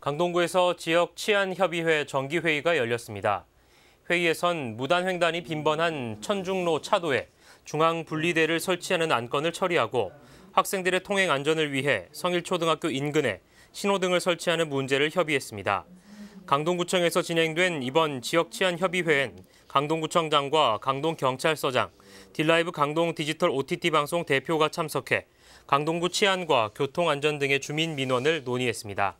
강동구에서 지역 치안협의회 정기회의가 열렸습니다. 회의에선 무단횡단이 빈번한 천중로 차도에 중앙분리대를 설치하는 안건을 처리하고 학생들의 통행 안전을 위해 성일초등학교 인근에 신호등을 설치하는 문제를 협의했습니다. 강동구청에서 진행된 이번 지역치안협의회엔 강동구청장과 강동경찰서장, 딜라이브 강동 디지털 OTT 방송 대표가 참석해 강동구 치안과 교통안전 등의 주민 민원을 논의했습니다.